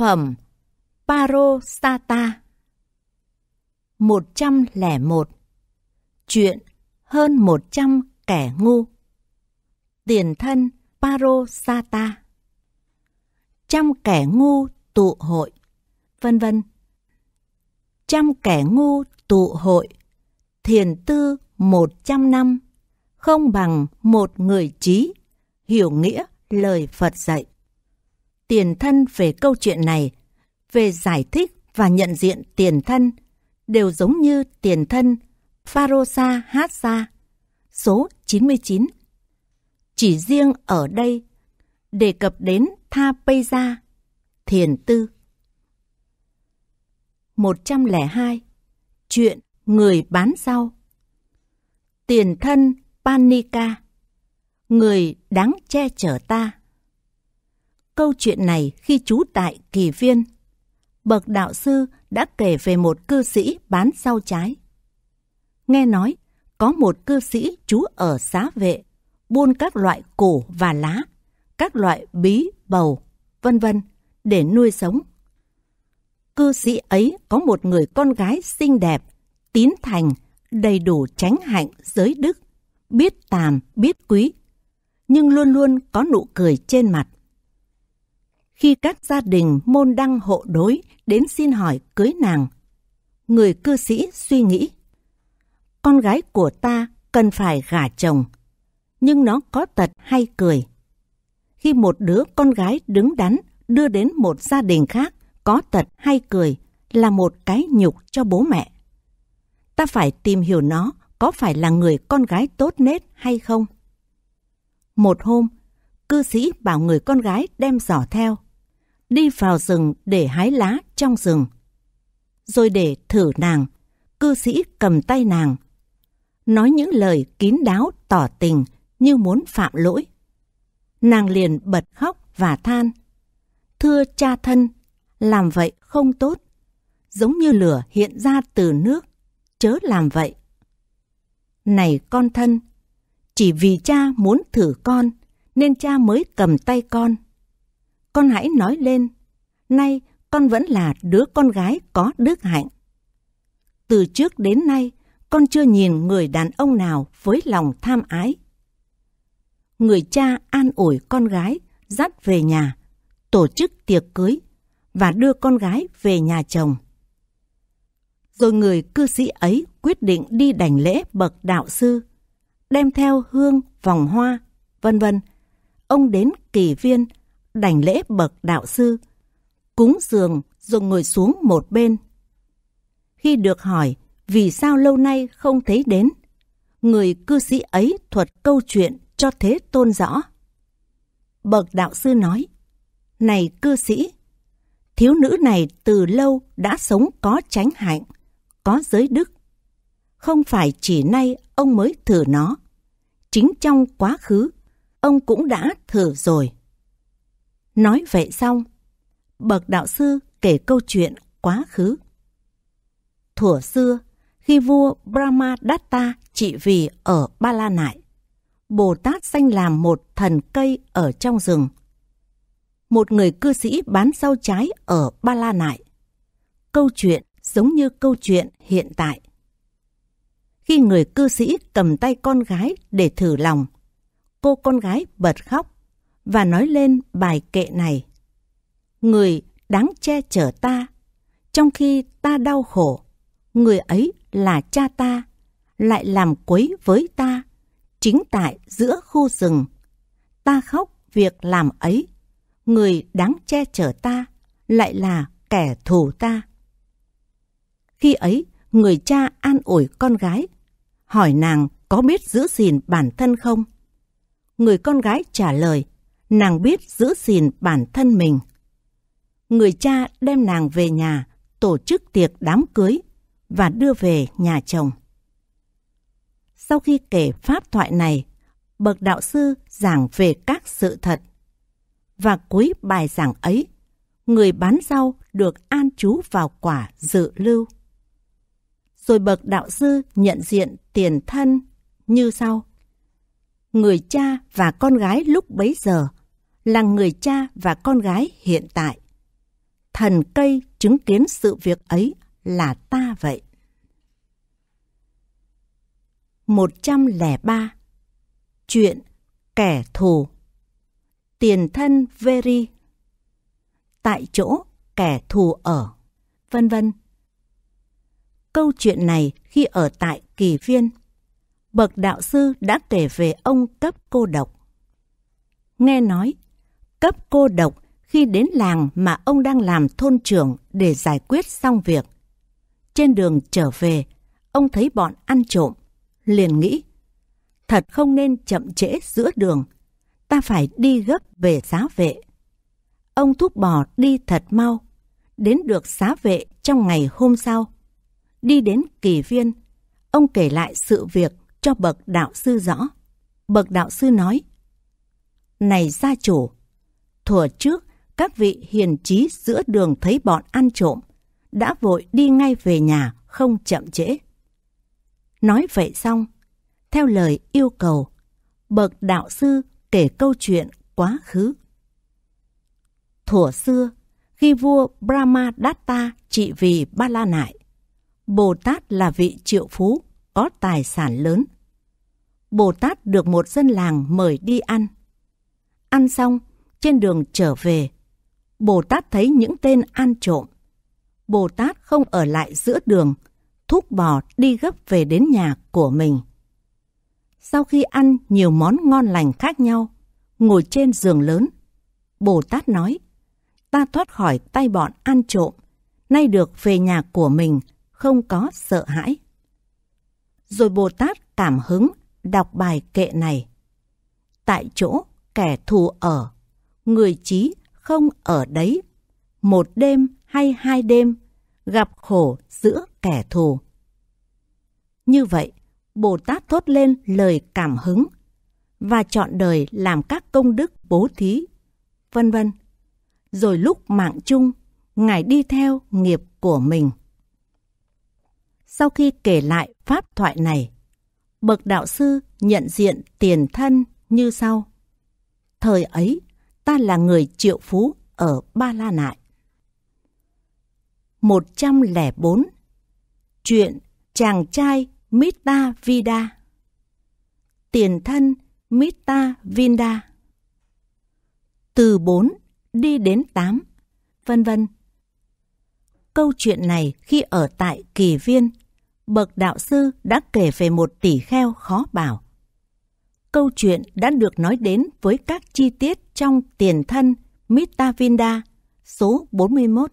phẩm Parosata 101 Chuyện hơn 100 kẻ ngu Tiền thân Parosata Trăm kẻ ngu tụ hội Vân vân Trăm kẻ ngu tụ hội Thiền tư 100 năm Không bằng một người trí Hiểu nghĩa lời Phật dạy tiền thân về câu chuyện này, về giải thích và nhận diện tiền thân, đều giống như tiền thân Pharosa Hassa, số 99. Chỉ riêng ở đây, đề cập đến Tha Peja, thiền tư. 102. Chuyện người bán rau Tiền thân Panika, người đáng che chở ta câu chuyện này khi trú tại Kỳ Viên. Bậc đạo sư đã kể về một cư sĩ bán rau trái. Nghe nói, có một cư sĩ trú ở xá vệ, buôn các loại củ và lá, các loại bí, bầu, vân vân để nuôi sống. Cư sĩ ấy có một người con gái xinh đẹp, tín thành, đầy đủ tránh hạnh, giới đức, biết tàm, biết quý, nhưng luôn luôn có nụ cười trên mặt khi các gia đình môn đăng hộ đối đến xin hỏi cưới nàng. Người cư sĩ suy nghĩ, con gái của ta cần phải gả chồng, nhưng nó có tật hay cười. Khi một đứa con gái đứng đắn đưa đến một gia đình khác có tật hay cười là một cái nhục cho bố mẹ. Ta phải tìm hiểu nó có phải là người con gái tốt nết hay không. Một hôm, cư sĩ bảo người con gái đem giỏ theo đi vào rừng để hái lá trong rừng. Rồi để thử nàng, cư sĩ cầm tay nàng. Nói những lời kín đáo tỏ tình như muốn phạm lỗi. Nàng liền bật khóc và than. Thưa cha thân, làm vậy không tốt. Giống như lửa hiện ra từ nước, chớ làm vậy. Này con thân, chỉ vì cha muốn thử con, nên cha mới cầm tay con con hãy nói lên. Nay con vẫn là đứa con gái có đức hạnh. Từ trước đến nay, con chưa nhìn người đàn ông nào với lòng tham ái. Người cha an ủi con gái, dắt về nhà, tổ chức tiệc cưới và đưa con gái về nhà chồng. Rồi người cư sĩ ấy quyết định đi đảnh lễ bậc đạo sư, đem theo hương, vòng hoa, vân vân. Ông đến kỳ viên, đành lễ bậc đạo sư, cúng giường rồi ngồi xuống một bên. Khi được hỏi vì sao lâu nay không thấy đến, người cư sĩ ấy thuật câu chuyện cho Thế Tôn rõ. Bậc đạo sư nói, Này cư sĩ, thiếu nữ này từ lâu đã sống có tránh hạnh, có giới đức. Không phải chỉ nay ông mới thử nó, chính trong quá khứ ông cũng đã thử rồi. Nói vậy xong, bậc đạo sư kể câu chuyện quá khứ. Thủa xưa, khi vua Brahma Datta trị vì ở Ba La Nại, Bồ Tát sanh làm một thần cây ở trong rừng. Một người cư sĩ bán rau trái ở Ba La Nại. Câu chuyện giống như câu chuyện hiện tại. Khi người cư sĩ cầm tay con gái để thử lòng, cô con gái bật khóc và nói lên bài kệ này. Người đáng che chở ta, trong khi ta đau khổ, người ấy là cha ta, lại làm quấy với ta, chính tại giữa khu rừng. Ta khóc việc làm ấy, người đáng che chở ta, lại là kẻ thù ta. Khi ấy, người cha an ủi con gái, hỏi nàng có biết giữ gìn bản thân không? Người con gái trả lời, nàng biết giữ gìn bản thân mình. Người cha đem nàng về nhà, tổ chức tiệc đám cưới và đưa về nhà chồng. Sau khi kể pháp thoại này, bậc đạo sư giảng về các sự thật. Và cuối bài giảng ấy, người bán rau được an trú vào quả dự lưu. Rồi bậc đạo sư nhận diện tiền thân như sau. Người cha và con gái lúc bấy giờ là người cha và con gái hiện tại. Thần cây chứng kiến sự việc ấy là ta vậy. 103 Chuyện kẻ thù Tiền thân Veri Tại chỗ kẻ thù ở Vân vân Câu chuyện này khi ở tại kỳ viên Bậc đạo sư đã kể về ông cấp cô độc Nghe nói cấp cô độc khi đến làng mà ông đang làm thôn trưởng để giải quyết xong việc. Trên đường trở về, ông thấy bọn ăn trộm, liền nghĩ, thật không nên chậm trễ giữa đường, ta phải đi gấp về xá vệ. Ông thúc bò đi thật mau, đến được xá vệ trong ngày hôm sau. Đi đến kỳ viên, ông kể lại sự việc cho bậc đạo sư rõ. Bậc đạo sư nói, Này gia chủ, Thuở trước, các vị hiền trí giữa đường thấy bọn ăn trộm, đã vội đi ngay về nhà, không chậm trễ. Nói vậy xong, theo lời yêu cầu, bậc đạo sư kể câu chuyện quá khứ. Thuở xưa, khi vua Brahma Datta trị vì Ba La Nại, Bồ Tát là vị triệu phú, có tài sản lớn. Bồ Tát được một dân làng mời đi ăn. Ăn xong, trên đường trở về, Bồ Tát thấy những tên ăn trộm. Bồ Tát không ở lại giữa đường, thúc bò đi gấp về đến nhà của mình. Sau khi ăn nhiều món ngon lành khác nhau, ngồi trên giường lớn, Bồ Tát nói, ta thoát khỏi tay bọn ăn trộm, nay được về nhà của mình, không có sợ hãi. Rồi Bồ Tát cảm hứng đọc bài kệ này. Tại chỗ kẻ thù ở, người trí không ở đấy. Một đêm hay hai đêm, gặp khổ giữa kẻ thù. Như vậy, Bồ Tát thốt lên lời cảm hứng và chọn đời làm các công đức bố thí, vân vân. Rồi lúc mạng chung, Ngài đi theo nghiệp của mình. Sau khi kể lại pháp thoại này, Bậc Đạo Sư nhận diện tiền thân như sau. Thời ấy, ta là người triệu phú ở Ba La Nại. 104. Chuyện chàng trai Mita Vida Tiền thân Mita Vinda Từ 4 đi đến 8, vân vân. Câu chuyện này khi ở tại Kỳ Viên, bậc đạo sư đã kể về một tỷ kheo khó bảo câu chuyện đã được nói đến với các chi tiết trong tiền thân Mitavinda số 41.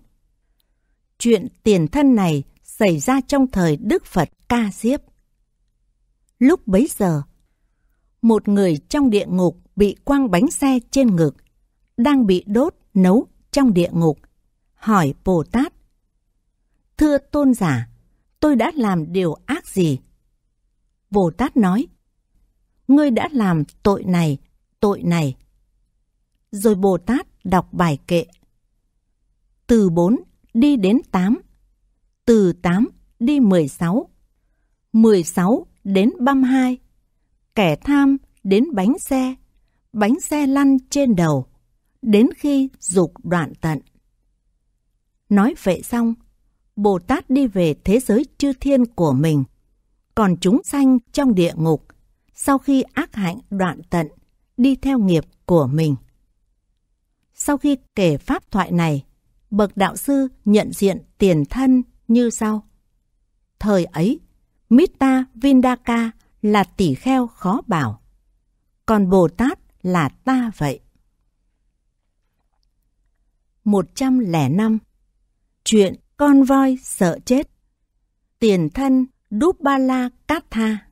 Chuyện tiền thân này xảy ra trong thời Đức Phật Ca Diếp. Lúc bấy giờ, một người trong địa ngục bị quăng bánh xe trên ngực, đang bị đốt nấu trong địa ngục, hỏi Bồ Tát. Thưa tôn giả, tôi đã làm điều ác gì? Bồ Tát nói, ngươi đã làm tội này, tội này. Rồi Bồ Tát đọc bài kệ. Từ 4 đi đến 8, từ 8 đi 16, 16 đến 32, kẻ tham đến bánh xe, bánh xe lăn trên đầu, đến khi dục đoạn tận. Nói vậy xong, Bồ Tát đi về thế giới chư thiên của mình, còn chúng sanh trong địa ngục sau khi ác hạnh đoạn tận, đi theo nghiệp của mình. Sau khi kể pháp thoại này, bậc đạo sư nhận diện tiền thân như sau. Thời ấy, Mita Vindaka là tỷ kheo khó bảo, còn Bồ Tát là ta vậy. 105 Chuyện con voi sợ chết Tiền thân Đúp Ba Cát Tha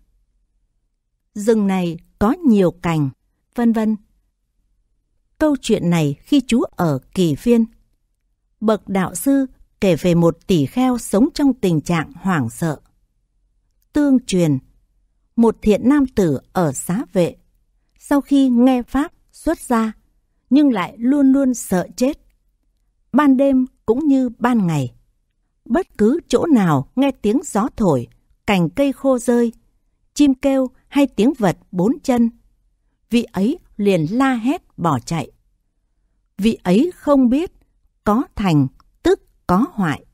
rừng này có nhiều cành, vân vân. Câu chuyện này khi chú ở kỳ viên. Bậc đạo sư kể về một tỷ kheo sống trong tình trạng hoảng sợ. Tương truyền, một thiện nam tử ở xá vệ, sau khi nghe Pháp xuất ra, nhưng lại luôn luôn sợ chết. Ban đêm cũng như ban ngày. Bất cứ chỗ nào nghe tiếng gió thổi, cành cây khô rơi, chim kêu hay tiếng vật bốn chân. Vị ấy liền la hét bỏ chạy. Vị ấy không biết có thành tức có hoại.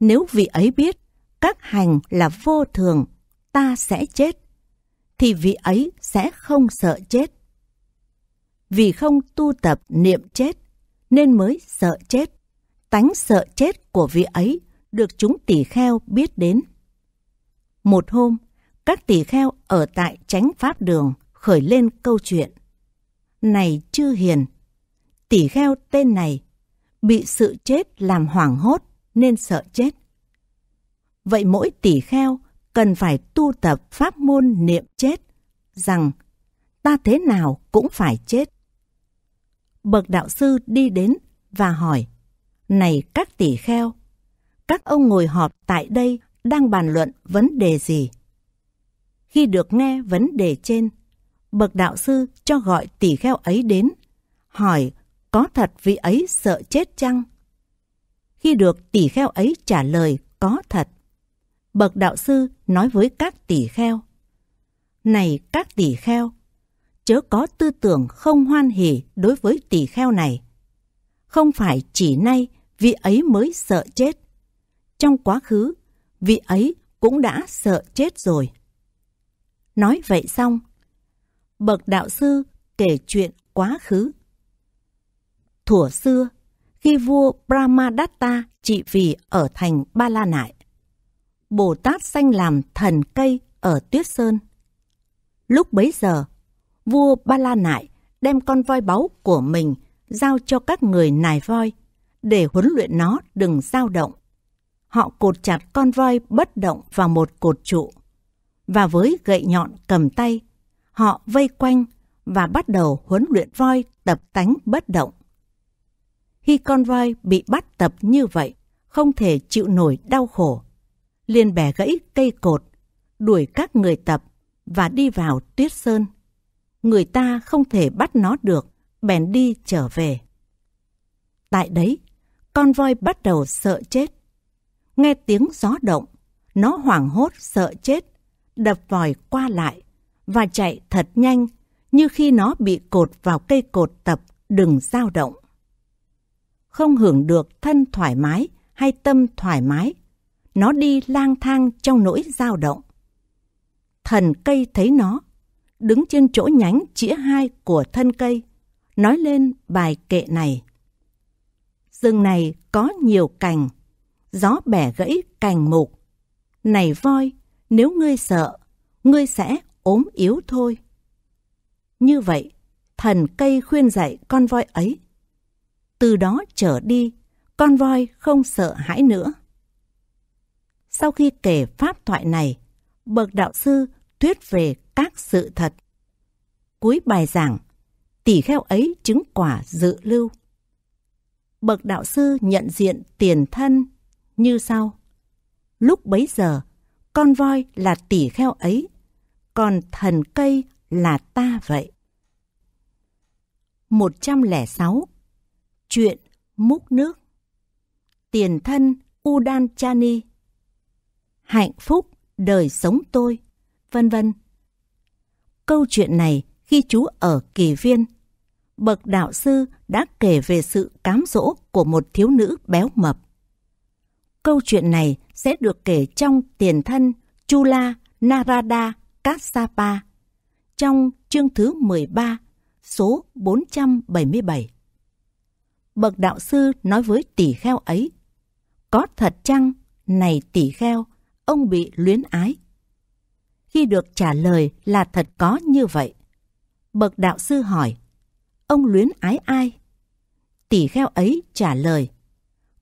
Nếu vị ấy biết các hành là vô thường, ta sẽ chết, thì vị ấy sẽ không sợ chết. Vì không tu tập niệm chết, nên mới sợ chết. Tánh sợ chết của vị ấy được chúng tỷ kheo biết đến. Một hôm, các tỷ kheo ở tại chánh pháp đường khởi lên câu chuyện. Này chư hiền, tỷ kheo tên này bị sự chết làm hoảng hốt nên sợ chết. Vậy mỗi tỷ kheo cần phải tu tập pháp môn niệm chết rằng ta thế nào cũng phải chết. Bậc đạo sư đi đến và hỏi Này các tỷ kheo, các ông ngồi họp tại đây đang bàn luận vấn đề gì? Khi được nghe vấn đề trên, bậc đạo sư cho gọi tỷ kheo ấy đến, hỏi có thật vị ấy sợ chết chăng? Khi được tỷ kheo ấy trả lời có thật, bậc đạo sư nói với các tỷ kheo. Này các tỷ kheo, chớ có tư tưởng không hoan hỉ đối với tỷ kheo này. Không phải chỉ nay vị ấy mới sợ chết. Trong quá khứ, vị ấy cũng đã sợ chết rồi. Nói vậy xong, bậc đạo sư kể chuyện quá khứ. Thủa xưa, khi vua Brahmadatta trị vì ở thành Ba La Nại, Bồ Tát sanh làm thần cây ở Tuyết Sơn. Lúc bấy giờ, vua Ba La Nại đem con voi báu của mình giao cho các người nài voi để huấn luyện nó đừng dao động. Họ cột chặt con voi bất động vào một cột trụ và với gậy nhọn cầm tay, họ vây quanh và bắt đầu huấn luyện voi tập tánh bất động. Khi con voi bị bắt tập như vậy, không thể chịu nổi đau khổ, liền bẻ gãy cây cột, đuổi các người tập và đi vào tuyết sơn. Người ta không thể bắt nó được, bèn đi trở về. Tại đấy, con voi bắt đầu sợ chết. Nghe tiếng gió động, nó hoảng hốt sợ chết đập vòi qua lại và chạy thật nhanh như khi nó bị cột vào cây cột tập đừng dao động. Không hưởng được thân thoải mái hay tâm thoải mái, nó đi lang thang trong nỗi dao động. Thần cây thấy nó, đứng trên chỗ nhánh chĩa hai của thân cây, nói lên bài kệ này. Rừng này có nhiều cành, gió bẻ gãy cành mục. Này voi, nếu ngươi sợ, ngươi sẽ ốm yếu thôi. Như vậy, thần cây khuyên dạy con voi ấy. Từ đó trở đi, con voi không sợ hãi nữa. Sau khi kể pháp thoại này, bậc đạo sư thuyết về các sự thật. Cuối bài giảng, tỷ kheo ấy chứng quả dự lưu. Bậc đạo sư nhận diện tiền thân như sau. Lúc bấy giờ, con voi là tỷ kheo ấy, còn thần cây là ta vậy. 106. Chuyện múc nước Tiền thân Udan Chani Hạnh phúc đời sống tôi, vân vân. Câu chuyện này khi chú ở kỳ viên, bậc đạo sư đã kể về sự cám dỗ của một thiếu nữ béo mập. Câu chuyện này sẽ được kể trong tiền thân Chula Narada Kassapa trong chương thứ 13 số 477. Bậc đạo sư nói với tỷ kheo ấy, có thật chăng, này tỷ kheo, ông bị luyến ái? Khi được trả lời là thật có như vậy, bậc đạo sư hỏi, ông luyến ái ai? Tỷ kheo ấy trả lời,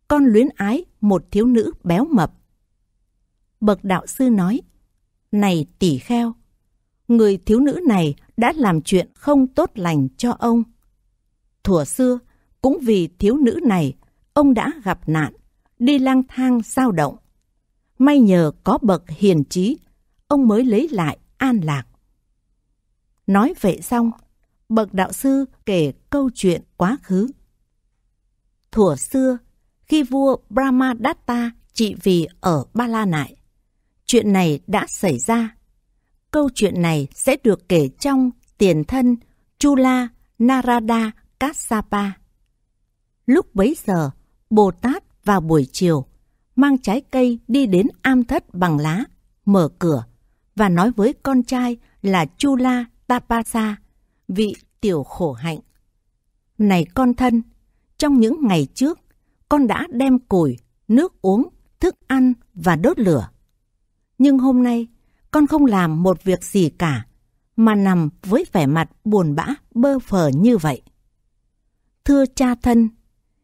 con luyến ái một thiếu nữ béo mập bậc đạo sư nói, Này tỷ kheo, người thiếu nữ này đã làm chuyện không tốt lành cho ông. Thủa xưa, cũng vì thiếu nữ này, ông đã gặp nạn, đi lang thang sao động. May nhờ có bậc hiền trí, ông mới lấy lại an lạc. Nói vậy xong, bậc đạo sư kể câu chuyện quá khứ. Thủa xưa, khi vua Brahmadatta trị vì ở Ba La Nại, chuyện này đã xảy ra. Câu chuyện này sẽ được kể trong Tiền Thân, Chula, Narada, Kassapa. Lúc bấy giờ, Bồ Tát vào buổi chiều mang trái cây đi đến am thất bằng lá, mở cửa và nói với con trai là Chula Tapasa, vị tiểu khổ hạnh. Này con thân, trong những ngày trước, con đã đem củi, nước uống, thức ăn và đốt lửa. Nhưng hôm nay, con không làm một việc gì cả, mà nằm với vẻ mặt buồn bã, bơ phờ như vậy. Thưa cha thân,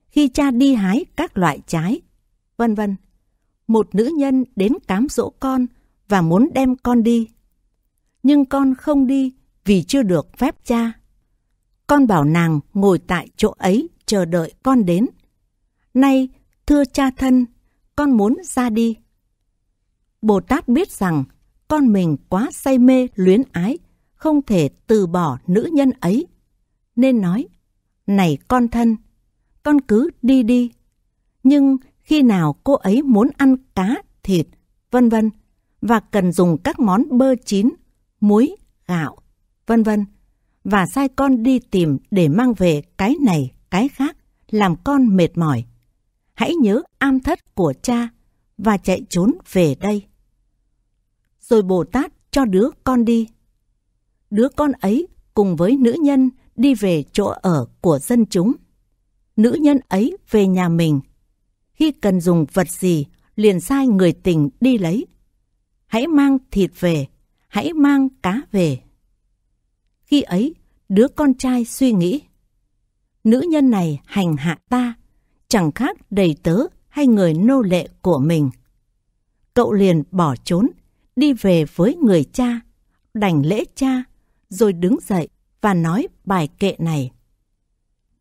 khi cha đi hái các loại trái, vân vân, một nữ nhân đến cám dỗ con và muốn đem con đi. Nhưng con không đi vì chưa được phép cha. Con bảo nàng ngồi tại chỗ ấy chờ đợi con đến. Nay, thưa cha thân, con muốn ra đi. Bồ Tát biết rằng con mình quá say mê luyến ái, không thể từ bỏ nữ nhân ấy. Nên nói, này con thân, con cứ đi đi. Nhưng khi nào cô ấy muốn ăn cá, thịt, vân vân và cần dùng các món bơ chín, muối, gạo, vân vân và sai con đi tìm để mang về cái này, cái khác, làm con mệt mỏi. Hãy nhớ am thất của cha và chạy trốn về đây rồi Bồ Tát cho đứa con đi. Đứa con ấy cùng với nữ nhân đi về chỗ ở của dân chúng. Nữ nhân ấy về nhà mình. Khi cần dùng vật gì, liền sai người tình đi lấy. Hãy mang thịt về, hãy mang cá về. Khi ấy, đứa con trai suy nghĩ. Nữ nhân này hành hạ ta, chẳng khác đầy tớ hay người nô lệ của mình. Cậu liền bỏ trốn đi về với người cha, đành lễ cha, rồi đứng dậy và nói bài kệ này.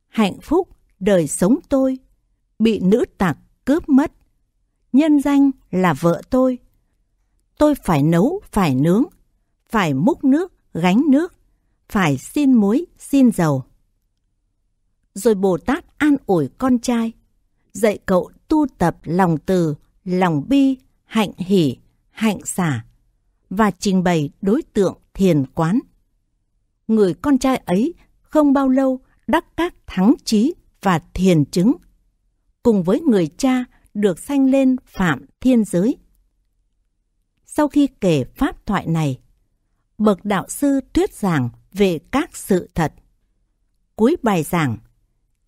Hạnh phúc đời sống tôi, bị nữ tặc cướp mất. Nhân danh là vợ tôi. Tôi phải nấu, phải nướng, phải múc nước, gánh nước, phải xin muối, xin dầu. Rồi Bồ Tát an ủi con trai, dạy cậu tu tập lòng từ, lòng bi, hạnh hỷ, hạnh xả và trình bày đối tượng thiền quán. Người con trai ấy không bao lâu đắc các thắng trí và thiền chứng, cùng với người cha được sanh lên phạm thiên giới. Sau khi kể pháp thoại này, bậc đạo sư thuyết giảng về các sự thật. Cuối bài giảng,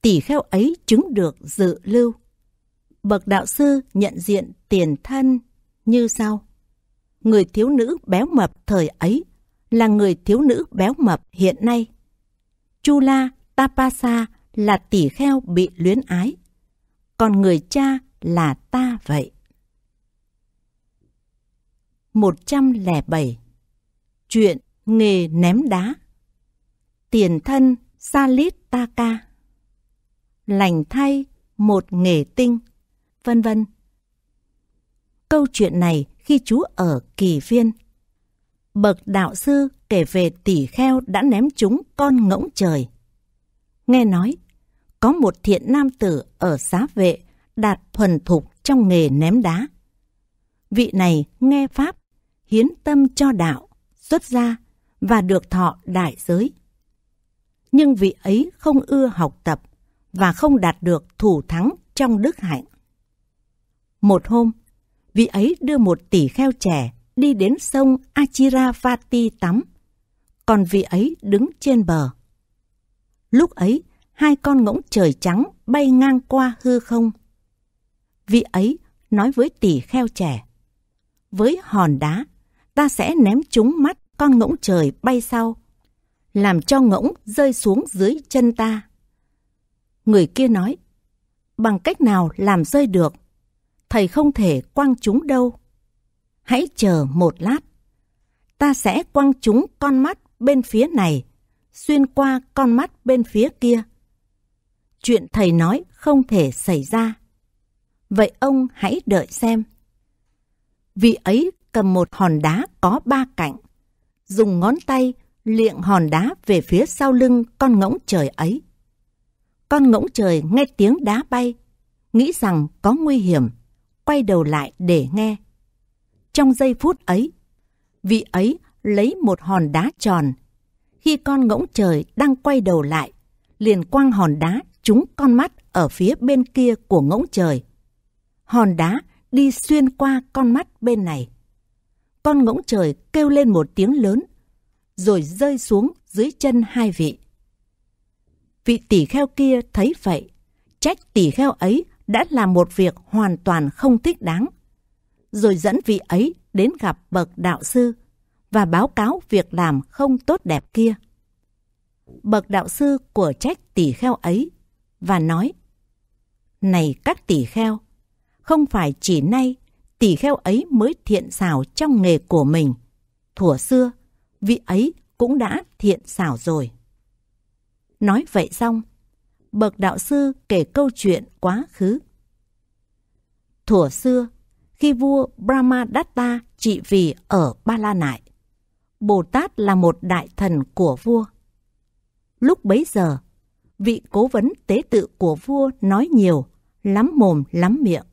tỷ kheo ấy chứng được dự lưu. Bậc đạo sư nhận diện tiền thân như sau người thiếu nữ béo mập thời ấy là người thiếu nữ béo mập hiện nay. Chula Tapasa là tỷ kheo bị luyến ái, còn người cha là ta vậy. 107. Chuyện nghề ném đá Tiền thân Salit Taka Lành thay một nghề tinh, vân vân. Câu chuyện này khi chú ở kỳ viên. Bậc đạo sư kể về tỷ kheo đã ném chúng con ngỗng trời. Nghe nói, có một thiện nam tử ở xá vệ đạt thuần thục trong nghề ném đá. Vị này nghe Pháp, hiến tâm cho đạo, xuất gia và được thọ đại giới. Nhưng vị ấy không ưa học tập và không đạt được thủ thắng trong đức hạnh. Một hôm, vị ấy đưa một tỷ kheo trẻ đi đến sông Achiravati tắm, còn vị ấy đứng trên bờ. Lúc ấy, hai con ngỗng trời trắng bay ngang qua hư không. Vị ấy nói với tỷ kheo trẻ, với hòn đá, ta sẽ ném trúng mắt con ngỗng trời bay sau, làm cho ngỗng rơi xuống dưới chân ta. Người kia nói, bằng cách nào làm rơi được? thầy không thể quăng chúng đâu. Hãy chờ một lát. Ta sẽ quăng chúng con mắt bên phía này, xuyên qua con mắt bên phía kia. Chuyện thầy nói không thể xảy ra. Vậy ông hãy đợi xem. Vị ấy cầm một hòn đá có ba cạnh, dùng ngón tay liệng hòn đá về phía sau lưng con ngỗng trời ấy. Con ngỗng trời nghe tiếng đá bay, nghĩ rằng có nguy hiểm, quay đầu lại để nghe. Trong giây phút ấy, vị ấy lấy một hòn đá tròn. Khi con ngỗng trời đang quay đầu lại, liền quăng hòn đá trúng con mắt ở phía bên kia của ngỗng trời. Hòn đá đi xuyên qua con mắt bên này. Con ngỗng trời kêu lên một tiếng lớn, rồi rơi xuống dưới chân hai vị. Vị tỷ kheo kia thấy vậy, trách tỷ kheo ấy đã làm một việc hoàn toàn không thích đáng. Rồi dẫn vị ấy đến gặp bậc đạo sư và báo cáo việc làm không tốt đẹp kia. Bậc đạo sư của trách tỷ kheo ấy và nói Này các tỷ kheo, không phải chỉ nay tỷ kheo ấy mới thiện xảo trong nghề của mình. Thủa xưa, vị ấy cũng đã thiện xảo rồi. Nói vậy xong, bậc đạo sư kể câu chuyện quá khứ. Thủa xưa, khi vua Brahmadatta trị vì ở Ba La Nại, Bồ Tát là một đại thần của vua. Lúc bấy giờ, vị cố vấn tế tự của vua nói nhiều, lắm mồm lắm miệng.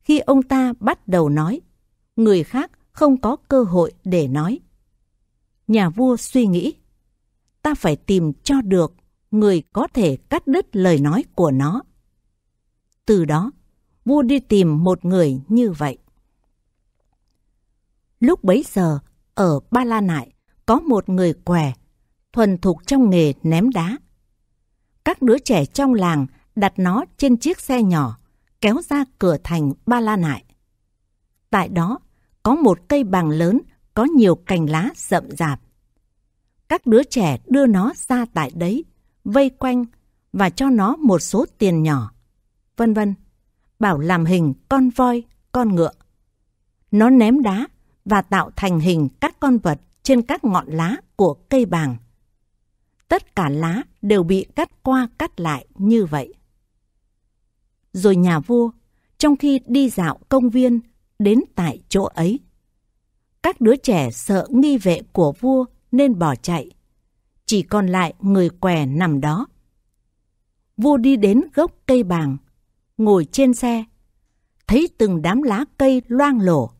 Khi ông ta bắt đầu nói, người khác không có cơ hội để nói. Nhà vua suy nghĩ, ta phải tìm cho được người có thể cắt đứt lời nói của nó. Từ đó, vua đi tìm một người như vậy. Lúc bấy giờ, ở Ba La Nại, có một người què, thuần thục trong nghề ném đá. Các đứa trẻ trong làng đặt nó trên chiếc xe nhỏ, kéo ra cửa thành Ba La Nại. Tại đó, có một cây bằng lớn có nhiều cành lá rậm rạp. Các đứa trẻ đưa nó ra tại đấy vây quanh và cho nó một số tiền nhỏ, vân vân. Bảo làm hình con voi, con ngựa. Nó ném đá và tạo thành hình các con vật trên các ngọn lá của cây bàng. Tất cả lá đều bị cắt qua cắt lại như vậy. Rồi nhà vua, trong khi đi dạo công viên, đến tại chỗ ấy. Các đứa trẻ sợ nghi vệ của vua nên bỏ chạy chỉ còn lại người què nằm đó. Vua đi đến gốc cây bàng, ngồi trên xe, thấy từng đám lá cây loang lổ,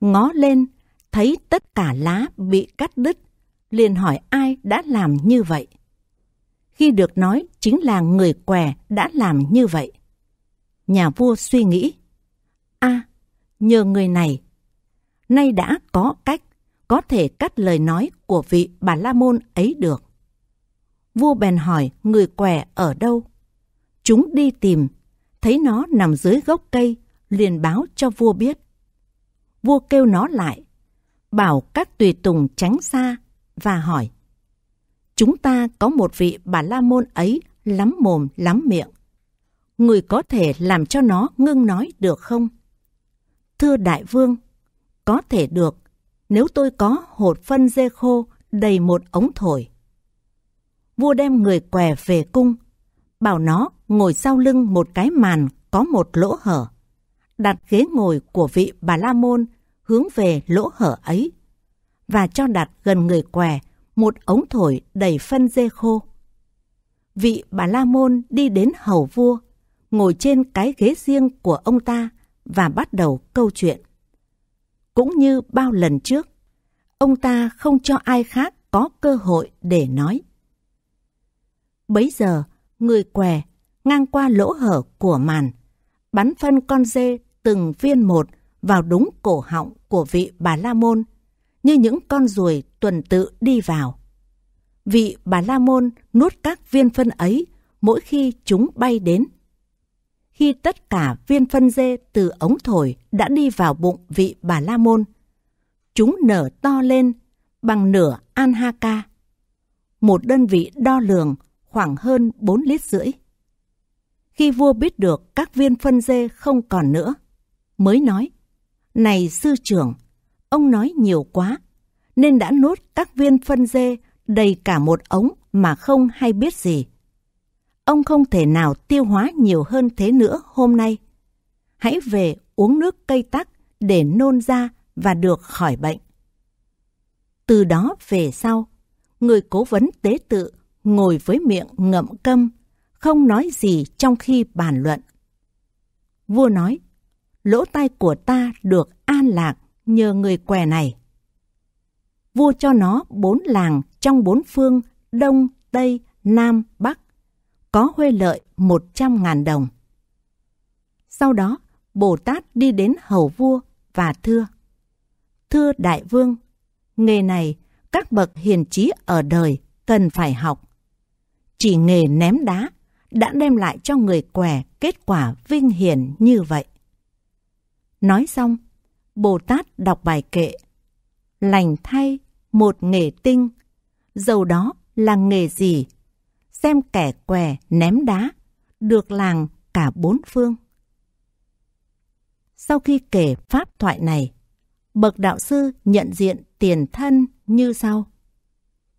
ngó lên, thấy tất cả lá bị cắt đứt, liền hỏi ai đã làm như vậy. Khi được nói chính là người què đã làm như vậy. Nhà vua suy nghĩ, a nhờ người này, nay đã có cách có thể cắt lời nói của vị bà La Môn ấy được. Vua bèn hỏi người què ở đâu. Chúng đi tìm, thấy nó nằm dưới gốc cây, liền báo cho vua biết. Vua kêu nó lại, bảo các tùy tùng tránh xa và hỏi. Chúng ta có một vị bà la môn ấy lắm mồm lắm miệng. Người có thể làm cho nó ngưng nói được không? Thưa đại vương, có thể được nếu tôi có hột phân dê khô đầy một ống thổi vua đem người què về cung, bảo nó ngồi sau lưng một cái màn có một lỗ hở, đặt ghế ngồi của vị bà La Môn hướng về lỗ hở ấy và cho đặt gần người què một ống thổi đầy phân dê khô. Vị bà La Môn đi đến hầu vua, ngồi trên cái ghế riêng của ông ta và bắt đầu câu chuyện. Cũng như bao lần trước, ông ta không cho ai khác có cơ hội để nói. Bấy giờ, người què ngang qua lỗ hở của màn, bắn phân con dê từng viên một vào đúng cổ họng của vị bà La Môn, như những con ruồi tuần tự đi vào. Vị bà La Môn nuốt các viên phân ấy mỗi khi chúng bay đến. Khi tất cả viên phân dê từ ống thổi đã đi vào bụng vị bà La Môn, chúng nở to lên bằng nửa anhaka Một đơn vị đo lường khoảng hơn 4 lít rưỡi. Khi vua biết được các viên phân dê không còn nữa, mới nói, Này sư trưởng, ông nói nhiều quá, nên đã nuốt các viên phân dê đầy cả một ống mà không hay biết gì. Ông không thể nào tiêu hóa nhiều hơn thế nữa hôm nay. Hãy về uống nước cây tắc để nôn ra và được khỏi bệnh. Từ đó về sau, người cố vấn tế tự ngồi với miệng ngậm câm, không nói gì trong khi bàn luận. Vua nói, lỗ tai của ta được an lạc nhờ người què này. Vua cho nó bốn làng trong bốn phương Đông, Tây, Nam, Bắc, có huê lợi 100.000 đồng. Sau đó, Bồ Tát đi đến hầu vua và thưa. Thưa Đại Vương, nghề này các bậc hiền trí ở đời cần phải học chỉ nghề ném đá đã đem lại cho người què kết quả vinh hiển như vậy. Nói xong, Bồ Tát đọc bài kệ Lành thay một nghề tinh, dầu đó là nghề gì? Xem kẻ què ném đá, được làng cả bốn phương. Sau khi kể pháp thoại này, bậc đạo sư nhận diện tiền thân như sau.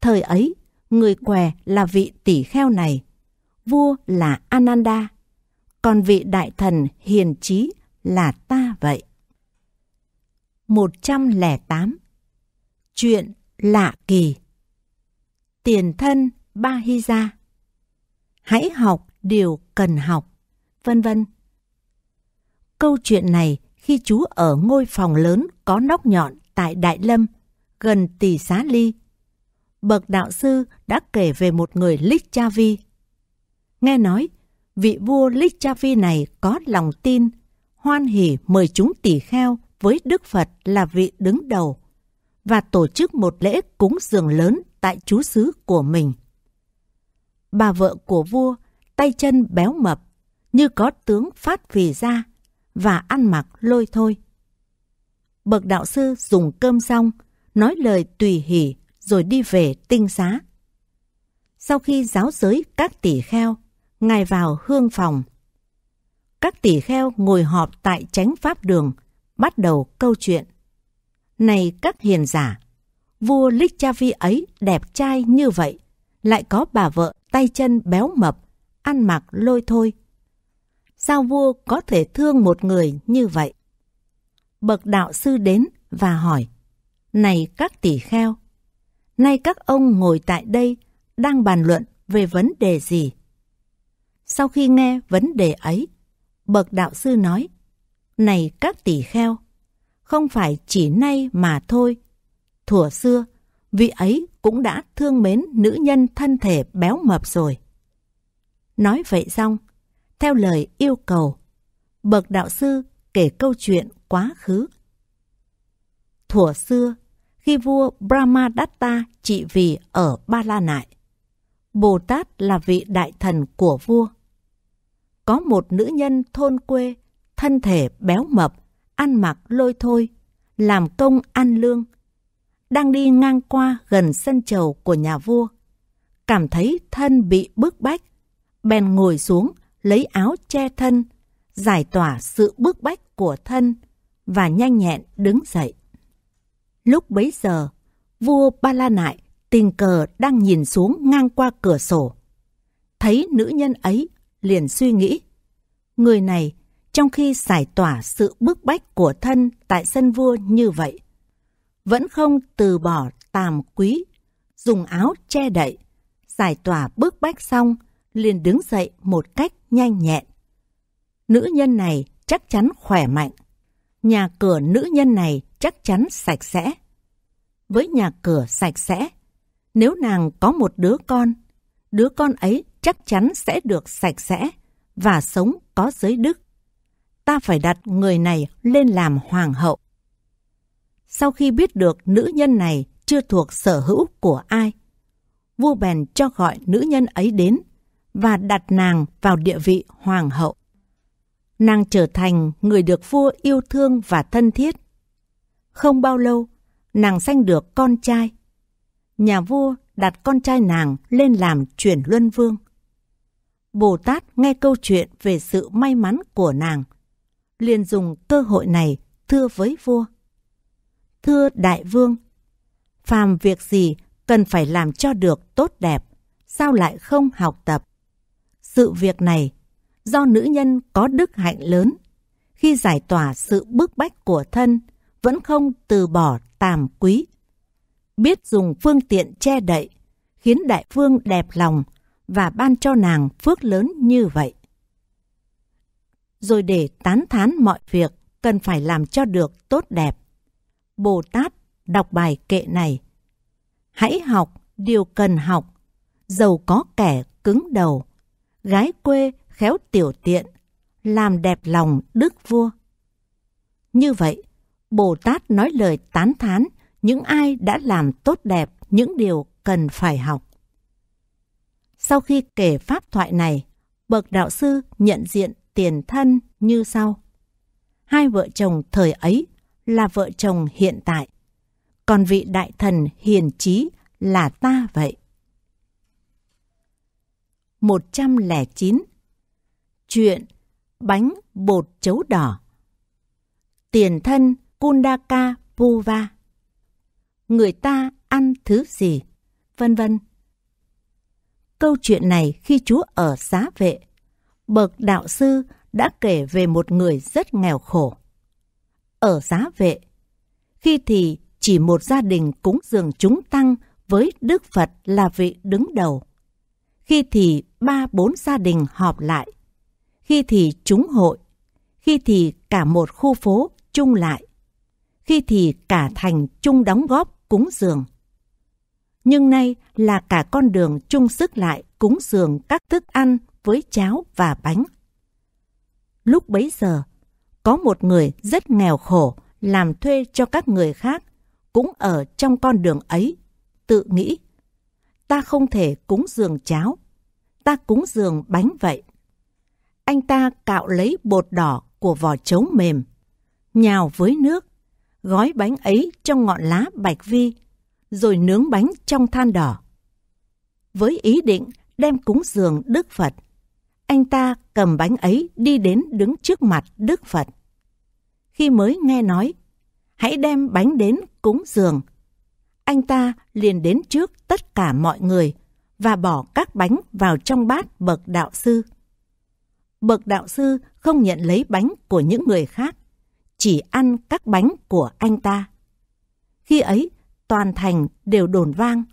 Thời ấy, người què là vị tỷ kheo này, vua là Ananda, còn vị đại thần hiền trí là ta vậy. 108. Chuyện lạ kỳ Tiền thân Bahija Hãy học điều cần học, vân vân. Câu chuyện này khi chú ở ngôi phòng lớn có nóc nhọn tại Đại Lâm, gần Tỳ xá ly, bậc đạo sư đã kể về một người Lích Nghe nói, vị vua Lích này có lòng tin, hoan hỉ mời chúng tỷ kheo với Đức Phật là vị đứng đầu và tổ chức một lễ cúng dường lớn tại chú xứ của mình. Bà vợ của vua, tay chân béo mập, như có tướng phát vì da và ăn mặc lôi thôi. Bậc đạo sư dùng cơm xong, nói lời tùy hỉ rồi đi về tinh xá. Sau khi giáo giới các tỷ kheo, ngài vào hương phòng. Các tỷ kheo ngồi họp tại chánh pháp đường, bắt đầu câu chuyện. Này các hiền giả, vua Lích Cha Vi ấy đẹp trai như vậy, lại có bà vợ tay chân béo mập, ăn mặc lôi thôi. Sao vua có thể thương một người như vậy? Bậc đạo sư đến và hỏi, Này các tỷ kheo, nay các ông ngồi tại đây đang bàn luận về vấn đề gì? Sau khi nghe vấn đề ấy, bậc đạo sư nói, Này các tỷ kheo, không phải chỉ nay mà thôi. Thủa xưa, vị ấy cũng đã thương mến nữ nhân thân thể béo mập rồi. Nói vậy xong, theo lời yêu cầu, bậc đạo sư kể câu chuyện quá khứ. Thủa xưa, khi vua Brahma Datta trị vì ở Ba La Nại. Bồ Tát là vị đại thần của vua. Có một nữ nhân thôn quê, thân thể béo mập, ăn mặc lôi thôi, làm công ăn lương. Đang đi ngang qua gần sân chầu của nhà vua. Cảm thấy thân bị bức bách, bèn ngồi xuống lấy áo che thân, giải tỏa sự bức bách của thân và nhanh nhẹn đứng dậy. Lúc bấy giờ, vua Ba La Nại tình cờ đang nhìn xuống ngang qua cửa sổ. Thấy nữ nhân ấy, liền suy nghĩ. Người này, trong khi giải tỏa sự bức bách của thân tại sân vua như vậy, vẫn không từ bỏ tàm quý, dùng áo che đậy, giải tỏa bức bách xong, liền đứng dậy một cách nhanh nhẹn. Nữ nhân này chắc chắn khỏe mạnh, nhà cửa nữ nhân này chắc chắn sạch sẽ với nhà cửa sạch sẽ. Nếu nàng có một đứa con, đứa con ấy chắc chắn sẽ được sạch sẽ và sống có giới đức. Ta phải đặt người này lên làm hoàng hậu. Sau khi biết được nữ nhân này chưa thuộc sở hữu của ai, vua bèn cho gọi nữ nhân ấy đến và đặt nàng vào địa vị hoàng hậu. Nàng trở thành người được vua yêu thương và thân thiết. Không bao lâu, nàng sanh được con trai. Nhà vua đặt con trai nàng lên làm chuyển luân vương. Bồ Tát nghe câu chuyện về sự may mắn của nàng, liền dùng cơ hội này thưa với vua. Thưa đại vương, phàm việc gì cần phải làm cho được tốt đẹp, sao lại không học tập? Sự việc này, do nữ nhân có đức hạnh lớn, khi giải tỏa sự bức bách của thân, vẫn không từ bỏ tàm quý. Biết dùng phương tiện che đậy, khiến đại vương đẹp lòng và ban cho nàng phước lớn như vậy. Rồi để tán thán mọi việc, cần phải làm cho được tốt đẹp. Bồ Tát đọc bài kệ này. Hãy học điều cần học, giàu có kẻ cứng đầu, gái quê khéo tiểu tiện, làm đẹp lòng đức vua. Như vậy, Bồ Tát nói lời tán thán những ai đã làm tốt đẹp những điều cần phải học. Sau khi kể pháp thoại này, bậc đạo sư nhận diện tiền thân như sau. Hai vợ chồng thời ấy là vợ chồng hiện tại, còn vị đại thần hiền trí là ta vậy. 109 Chuyện Bánh bột chấu đỏ Tiền thân Kundaka Puva. Người ta ăn thứ gì? Vân vân. Câu chuyện này khi chúa ở xá vệ, bậc đạo sư đã kể về một người rất nghèo khổ. Ở xá vệ, khi thì chỉ một gia đình cúng dường chúng tăng với Đức Phật là vị đứng đầu. Khi thì ba bốn gia đình họp lại, khi thì chúng hội, khi thì cả một khu phố chung lại khi thì cả thành chung đóng góp cúng dường. Nhưng nay là cả con đường chung sức lại cúng dường các thức ăn với cháo và bánh. Lúc bấy giờ, có một người rất nghèo khổ làm thuê cho các người khác cũng ở trong con đường ấy, tự nghĩ ta không thể cúng dường cháo, ta cúng dường bánh vậy. Anh ta cạo lấy bột đỏ của vỏ trống mềm, nhào với nước, gói bánh ấy trong ngọn lá bạch vi, rồi nướng bánh trong than đỏ. Với ý định đem cúng dường Đức Phật, anh ta cầm bánh ấy đi đến đứng trước mặt Đức Phật. Khi mới nghe nói, hãy đem bánh đến cúng dường, anh ta liền đến trước tất cả mọi người và bỏ các bánh vào trong bát bậc đạo sư. Bậc đạo sư không nhận lấy bánh của những người khác chỉ ăn các bánh của anh ta. Khi ấy, toàn thành đều đồn vang.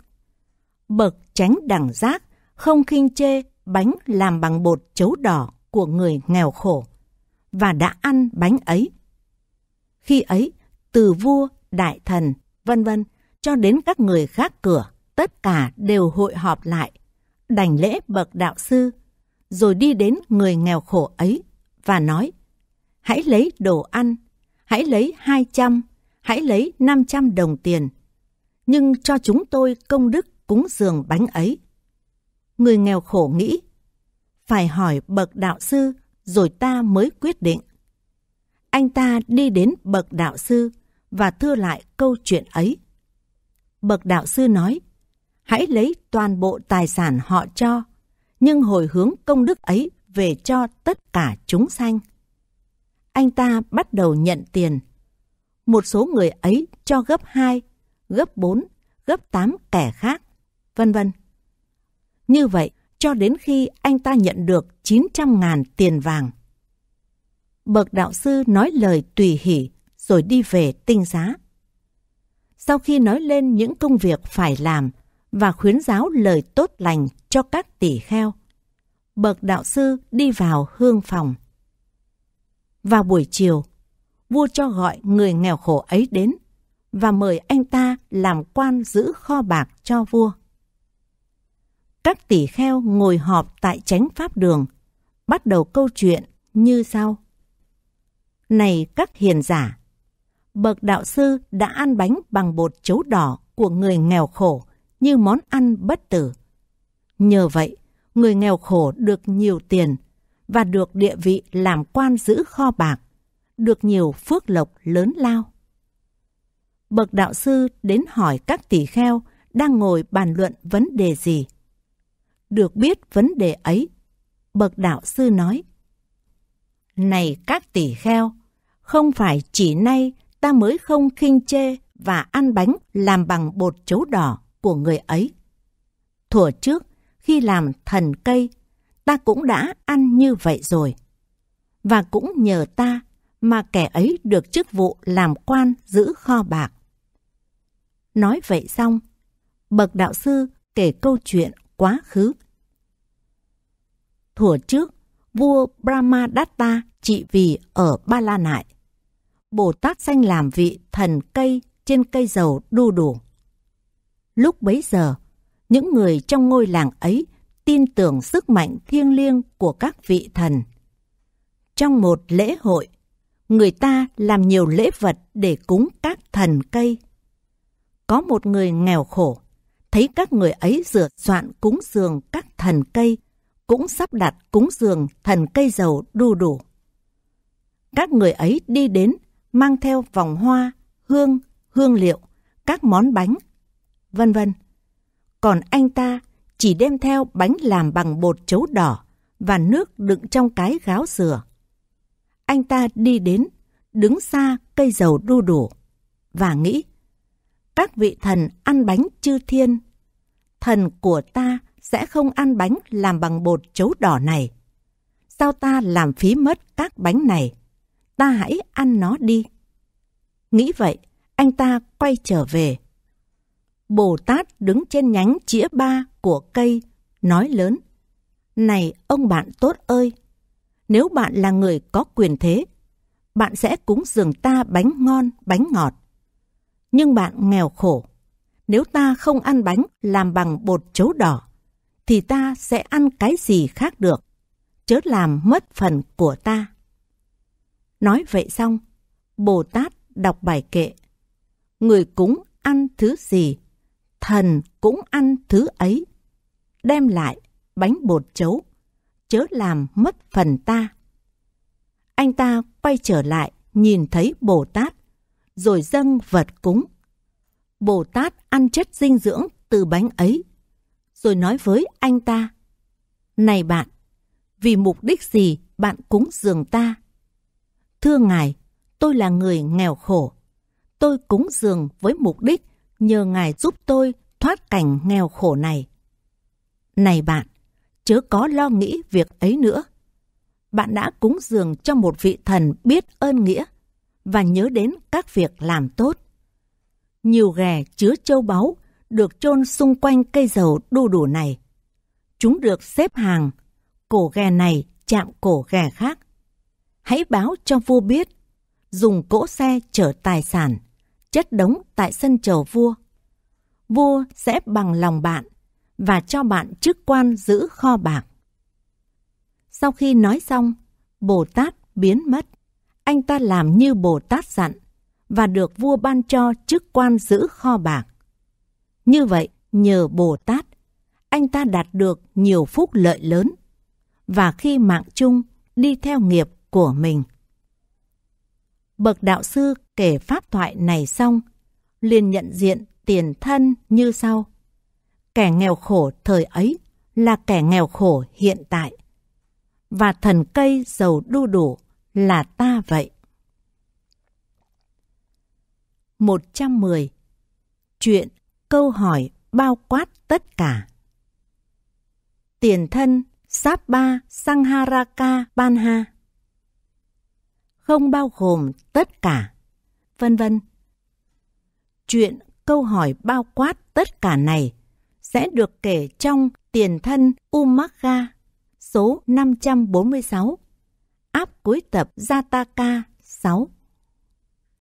Bậc tránh đẳng giác, không khinh chê bánh làm bằng bột chấu đỏ của người nghèo khổ và đã ăn bánh ấy. Khi ấy, từ vua, đại thần, vân vân cho đến các người khác cửa, tất cả đều hội họp lại, đành lễ bậc đạo sư, rồi đi đến người nghèo khổ ấy và nói: "Hãy lấy đồ ăn hãy lấy 200, hãy lấy 500 đồng tiền, nhưng cho chúng tôi công đức cúng dường bánh ấy. Người nghèo khổ nghĩ, phải hỏi bậc đạo sư rồi ta mới quyết định. Anh ta đi đến bậc đạo sư và thưa lại câu chuyện ấy. Bậc đạo sư nói, hãy lấy toàn bộ tài sản họ cho, nhưng hồi hướng công đức ấy về cho tất cả chúng sanh anh ta bắt đầu nhận tiền. Một số người ấy cho gấp 2, gấp 4, gấp 8 kẻ khác, vân vân. Như vậy, cho đến khi anh ta nhận được 900.000 tiền vàng. Bậc đạo sư nói lời tùy hỷ rồi đi về tinh giá. Sau khi nói lên những công việc phải làm và khuyến giáo lời tốt lành cho các tỷ kheo, bậc đạo sư đi vào hương phòng. Vào buổi chiều, vua cho gọi người nghèo khổ ấy đến và mời anh ta làm quan giữ kho bạc cho vua. Các tỷ kheo ngồi họp tại chánh pháp đường, bắt đầu câu chuyện như sau. Này các hiền giả, bậc đạo sư đã ăn bánh bằng bột chấu đỏ của người nghèo khổ như món ăn bất tử. Nhờ vậy, người nghèo khổ được nhiều tiền – và được địa vị làm quan giữ kho bạc, được nhiều phước lộc lớn lao. Bậc đạo sư đến hỏi các tỷ kheo đang ngồi bàn luận vấn đề gì. Được biết vấn đề ấy, bậc đạo sư nói Này các tỷ kheo, không phải chỉ nay ta mới không khinh chê và ăn bánh làm bằng bột chấu đỏ của người ấy. thủa trước, khi làm thần cây ta cũng đã ăn như vậy rồi. Và cũng nhờ ta mà kẻ ấy được chức vụ làm quan giữ kho bạc. Nói vậy xong, bậc đạo sư kể câu chuyện quá khứ. Thủa trước, vua Brahmadatta trị vì ở Ba La Nại. Bồ Tát sanh làm vị thần cây trên cây dầu đu đủ. Lúc bấy giờ, những người trong ngôi làng ấy tin tưởng sức mạnh thiêng liêng của các vị thần. Trong một lễ hội, người ta làm nhiều lễ vật để cúng các thần cây. Có một người nghèo khổ, thấy các người ấy rửa soạn cúng dường các thần cây, cũng sắp đặt cúng dường thần cây dầu đu đủ. Các người ấy đi đến, mang theo vòng hoa, hương, hương liệu, các món bánh, vân vân. Còn anh ta chỉ đem theo bánh làm bằng bột chấu đỏ và nước đựng trong cái gáo dừa. Anh ta đi đến, đứng xa cây dầu đu đủ và nghĩ các vị thần ăn bánh chư thiên. Thần của ta sẽ không ăn bánh làm bằng bột chấu đỏ này. Sao ta làm phí mất các bánh này? Ta hãy ăn nó đi. Nghĩ vậy, anh ta quay trở về Bồ Tát đứng trên nhánh chĩa ba của cây, nói lớn. Này ông bạn tốt ơi, nếu bạn là người có quyền thế, bạn sẽ cúng dường ta bánh ngon, bánh ngọt. Nhưng bạn nghèo khổ, nếu ta không ăn bánh làm bằng bột chấu đỏ, thì ta sẽ ăn cái gì khác được, chớ làm mất phần của ta. Nói vậy xong, Bồ Tát đọc bài kệ. Người cúng ăn thứ gì thần cũng ăn thứ ấy. Đem lại bánh bột chấu, chớ làm mất phần ta. Anh ta quay trở lại nhìn thấy Bồ Tát, rồi dâng vật cúng. Bồ Tát ăn chất dinh dưỡng từ bánh ấy, rồi nói với anh ta, Này bạn, vì mục đích gì bạn cúng dường ta? Thưa Ngài, tôi là người nghèo khổ. Tôi cúng dường với mục đích nhờ ngài giúp tôi thoát cảnh nghèo khổ này. Này bạn, chớ có lo nghĩ việc ấy nữa. Bạn đã cúng dường cho một vị thần biết ơn nghĩa và nhớ đến các việc làm tốt. Nhiều ghè chứa châu báu được chôn xung quanh cây dầu đu đủ này. Chúng được xếp hàng, cổ ghè này chạm cổ ghè khác. Hãy báo cho vua biết, dùng cỗ xe chở tài sản chất đống tại sân chờ vua. Vua sẽ bằng lòng bạn và cho bạn chức quan giữ kho bạc. Sau khi nói xong, Bồ Tát biến mất. Anh ta làm như Bồ Tát dặn và được vua ban cho chức quan giữ kho bạc. Như vậy, nhờ Bồ Tát, anh ta đạt được nhiều phúc lợi lớn và khi mạng chung đi theo nghiệp của mình. Bậc đạo sư kể pháp thoại này xong, liền nhận diện tiền thân như sau. Kẻ nghèo khổ thời ấy là kẻ nghèo khổ hiện tại. Và thần cây giàu đu đủ là ta vậy. 110. Chuyện câu hỏi bao quát tất cả. Tiền thân Sapa Sangharaka Banha không bao gồm tất cả, vân vân. Chuyện câu hỏi bao quát tất cả này sẽ được kể trong Tiền thân Umakga số 546, áp cuối tập Jataka 6.